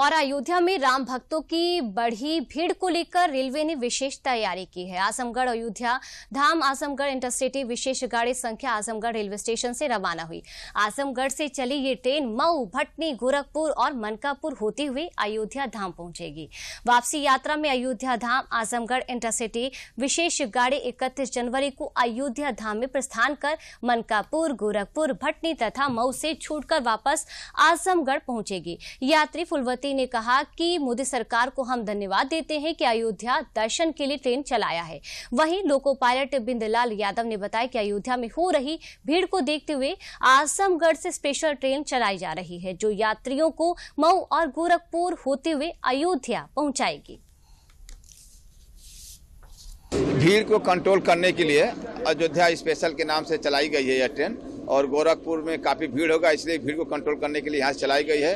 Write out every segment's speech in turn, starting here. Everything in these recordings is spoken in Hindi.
और अयोध्या में राम भक्तों की बढ़ी भीड़ को लेकर रेलवे ने विशेष तैयारी की है आजमगढ़ अयोध्या धाम आजमगढ़ इंटरसिटी विशेष गाड़ी संख्या आजमगढ़ रेलवे स्टेशन से रवाना हुई आजमगढ़ से चली ये ट्रेन मऊ भटनी गोरखपुर और मनकापुर होती हुई अयोध्या धाम पहुंचेगी वापसी यात्रा में अयोध्या धाम आजमगढ़ इंटरसिटी विशेष गाड़ी इकतीस जनवरी को अयोध्या धाम में प्रस्थान कर मनकापुर गोरखपुर भटनी तथा मऊ से छूटकर वापस आजमगढ़ पहुंचेगी यात्री फुलवती राष्ट्रपति ने कहा कि मोदी सरकार को हम धन्यवाद देते हैं कि अयोध्या दर्शन के लिए ट्रेन चलाया है वहीं लोको पायलट बिंदलाल यादव ने बताया कि अयोध्या में हो रही भीड़ को देखते हुए आजमगढ़ से स्पेशल ट्रेन चलाई जा रही है जो यात्रियों को मऊ और गोरखपुर होते हुए अयोध्या पहुंचाएगी भीड़ को कंट्रोल करने के लिए अयोध्या स्पेशल के नाम से चलाई गई है यह ट्रेन और गोरखपुर में काफ़ी भीड़ होगा इसलिए भीड़ को कंट्रोल करने के लिए यहाँ चलाई गई है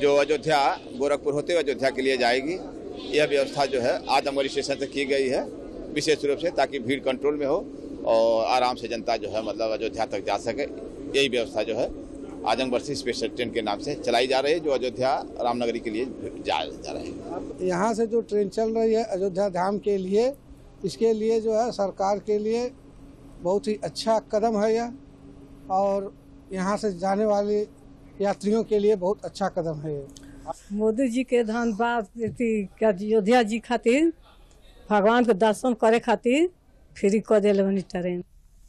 जो अयोध्या गोरखपुर होते हुए अयोध्या के लिए जाएगी यह व्यवस्था जो है आज स्टेशन से की गई है विशेष रूप से ताकि भीड़ कंट्रोल में हो और आराम से जनता जो है मतलब अयोध्या तक जा सके यही व्यवस्था जो है आजमगढ़ स्पेशल ट्रेन के नाम से चलाई जा रही है जो अयोध्या रामनगरी के लिए जा, जा रहे हैं यहाँ से जो ट्रेन चल रही है अयोध्या धाम के लिए इसके लिए जो है सरकार के लिए बहुत ही अच्छा कदम है यह और यहाँ से जाने वाली यात्रियों के लिए बहुत अच्छा कदम है मोदी जी के धनबाद अयोध्या जी खातिर भगवान के दर्शन करे खातिर फ्री कर दिल ट्रेन